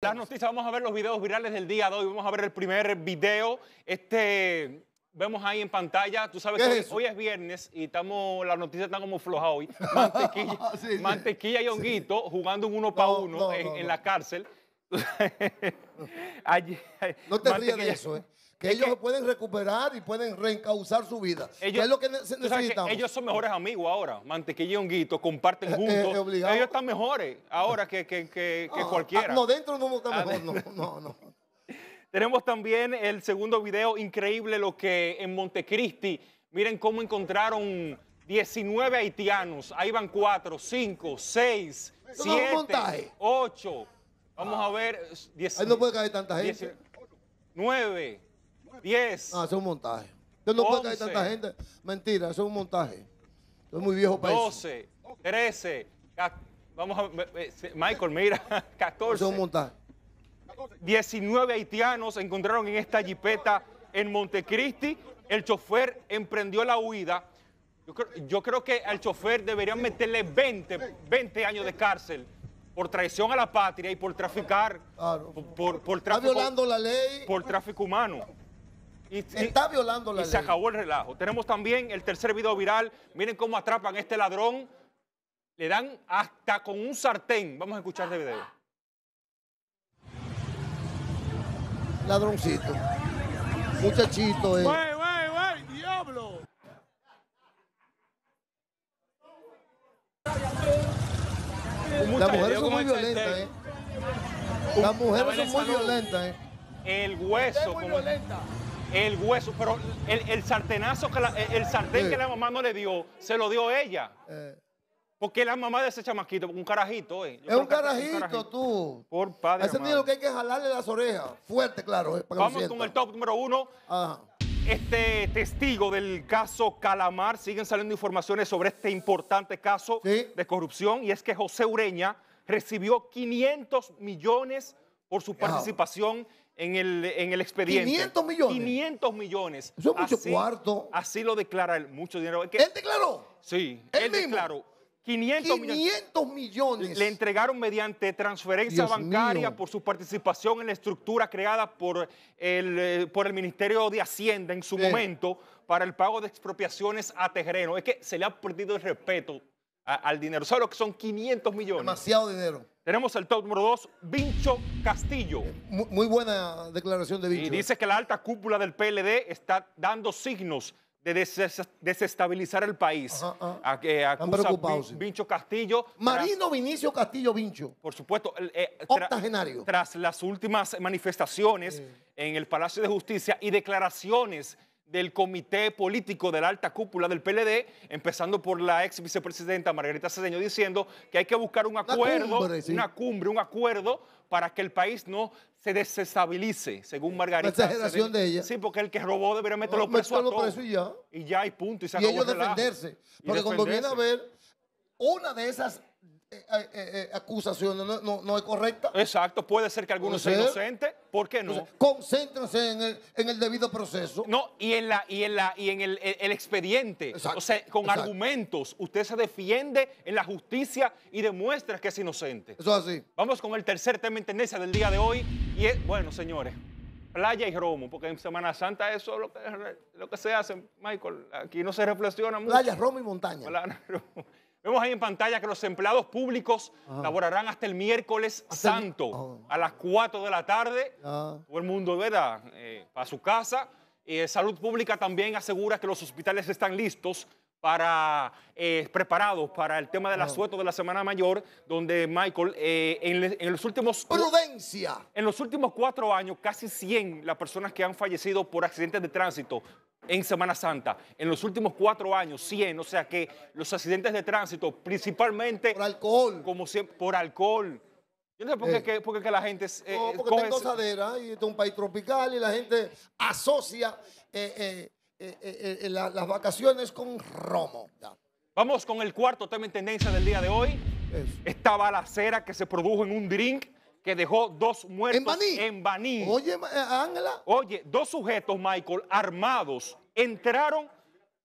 Las noticias, vamos a ver los videos virales del día de hoy. Vamos a ver el primer video. Este, vemos ahí en pantalla. Tú sabes que hoy, es viernes y estamos, las noticias están como flojas hoy. Mantequilla, y honguito jugando un uno para uno en, la cárcel. no te rías de eso, ¿eh? que ellos pueden recuperar y pueden reencauzar su vida. es lo que necesitamos? ellos son mejores amigos ahora. Mantequilla y honguito comparten eh, eh, juntos. Eh, ellos están mejores ahora que, que ah, cualquiera. Ah, no, dentro no está ah, mejor. no, no, no. Tenemos también el segundo video. Increíble lo que en Montecristi. Miren cómo encontraron 19 haitianos. Ahí van 4, 5, 6, 7, 8. Vamos a ver. Ahí no puede caer tanta gente. 9, 10. Ah, es un montaje. Yo no puedo tanta gente. Mentira, es un montaje. Es muy viejo para 12, 13. Vamos a. Michael, mira. 14. es un montaje. 19 haitianos se encontraron en esta jipeta en Montecristi. El chofer emprendió la huida. Yo creo, que al chofer deberían meterle 20, 20 años de cárcel por traición a la patria y por traficar. Por, por, violando la ley. Por tráfico humano. Y, está violando la se acabó el relajo. Tenemos también el tercer video viral. Miren cómo atrapan a este ladrón. Le dan hasta con un sartén. Vamos a escuchar este video. Ladroncito. Muchachito. Eh. ¡Wey, wey, wey! ¡Diablo! Las mujeres son muy violentas, ¿eh? Las mujeres son muy violentas, ¿eh? El hueso. Muy el hueso, pero el, el sartenazo, que el, sartén que eh. la mamá no le dio, se lo dio ella. Eh. Porque la mamá de ese chamaquito, un carajito, eh. Es un carajito, tú. Por padre. Ese niño que hay que jalarle las orejas. Fuerte, claro. Vamos con el top número uno. Este testigo del caso Calamar, siguen saliendo informaciones sobre este importante caso de corrupción y es que José Ureña recibió 500 millones por su participación en el, expediente. 500 millones. 500 millones. Eso es mucho cuarto. Así lo declara él, mucho dinero. ¿Él declaró? Sí, él, declaró. 500, 500 millones. Le entregaron mediante transferencia bancaria por su participación en la estructura creada por el, eh, por el Ministerio de Hacienda en su momento para el pago de expropiaciones a terreno. Es que se le ha perdido el respeto al dinero. solo que son 500 millones? Demasiado dinero. Tenemos el top número 2, Vincho Castillo. Muy, buena declaración de Vincho. Y ¿eh? dice que la alta cúpula del PLD está dando signos de desestabilizar el país. A, Vincho Castillo. Marino Vinicio Castillo Vincho. Por supuesto. Eh, tras las últimas manifestaciones en el Palacio de Justicia y declaraciones del comité político de la alta cúpula del PLD, empezando por la ex vicepresidenta Margarita Cedeño, diciendo que hay que buscar un acuerdo, una cumbre, un acuerdo para que el país no se desestabilice, según Margarita. La exageración de ella. Sí, porque el que robó debería meterlo los preso y ya. Y ya, y punto. Y, ellos defenderse. Porque como viene a ver, una de esas eh, eh, eh, eh no, es correcta. Exacto, puede ser que alguno sea inocente, ¿por qué no? concéntrense en el, en el, debido proceso. No, y en, la, y en, la, y en el, expediente. o sea, con argumentos, usted se defiende en la justicia y demuestra que es inocente. Eso así. Vamos con el tercer tema en tendencia del día de hoy. Y es, bueno, señores, playa y romo, porque en Semana Santa eso es lo que, lo que se hace, Michael. Aquí no se reflexiona mucho. Playa, romo y montaña. Vemos ahí en pantalla que los empleados públicos laborarán hasta el miércoles santo oh. a las 4 de la tarde. Todo el mundo, ¿verdad? Eh, para su casa. Eh, Salud Pública también asegura que los hospitales están listos para eh, preparados para el tema del asueto de la Semana Mayor, donde Michael, eh, en, los últimos... ¡Prudencia! En los últimos cuatro años, casi 100 las personas que han fallecido por accidentes de tránsito en Semana Santa. En los últimos cuatro años, 100. O sea que los accidentes de tránsito, principalmente... Por alcohol. Como por alcohol. Yo no sé por qué, eh. la gente... es eh, no, eh, porque coge... y este es un país tropical y la gente asocia las vacaciones con romo. Vamos con el cuarto tema en tendencia del día de hoy. Esta balacera que se produjo en un drink que dejó dos muertos en Baní. Oye, eh, Ángela. Oye, dos sujetos, Michael, armados, entraron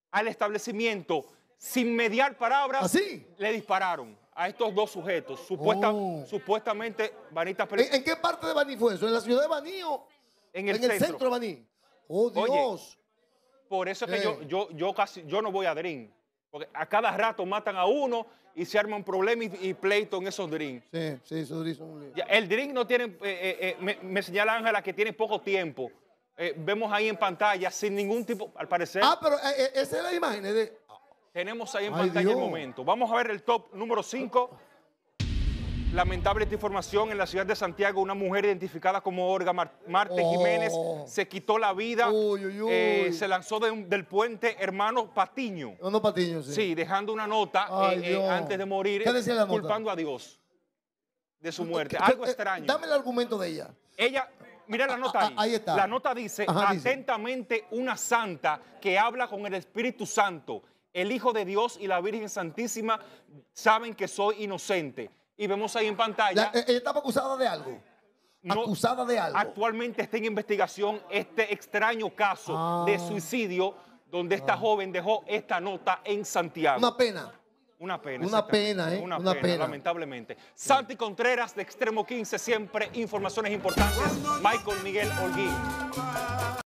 al establecimiento sin mediar palabras. ¿Así? ¿Ah, le dispararon a estos dos sujetos, oh. supuestamente vanitas. ¿En, qué parte de Baní fue eso? ¿En la ciudad de Baní o en el, centro. de Baní? Oh, Dios. por eso es que eh. yo, yo, yo casi, yo no voy a Drin. Porque a cada rato matan a uno y se arma un problema y, y pleito en esos drinks. Sí, sí, esos drinks son un El drink no tiene, eh, eh, eh, me, señala Ángela que tiene poco tiempo. vemos ahí en pantalla, sin ningún tipo, al parecer. Ah, pero esa es la imagen. De... Tenemos ahí en pantalla el momento. Vamos a ver el top número 5 Lamentable esta información, en la ciudad de Santiago una mujer identificada como Orga Marte oh. Jiménez se quitó la vida, eh, se lanzó del puente Hermano Patiño. Hermano oh, Patiño, sí. Sí, dejando una nota eh, eh, antes de morir, culpando a Dios de su muerte. Algo extraño. Dame el argumento de ella. Ella, mira la ah, nota ah, ahí. ahí está. La nota dice, atentamente una santa que habla con el Espíritu Santo. El Hijo de Dios y la Virgen Santísima saben que soy inocente y vemos ahí en pantalla. Eh, ella estaba acusada de algo. acusada de algo. Actualmente está en investigación este extraño caso ah. de suicidio donde esta ah. joven dejó esta nota en Santiago. Una pena. Una pena. Una pena, ¿eh? Una, pena, lamentablemente. Santi Contreras de Extremo 15, siempre informaciones importantes. Michael Miguel Holguín.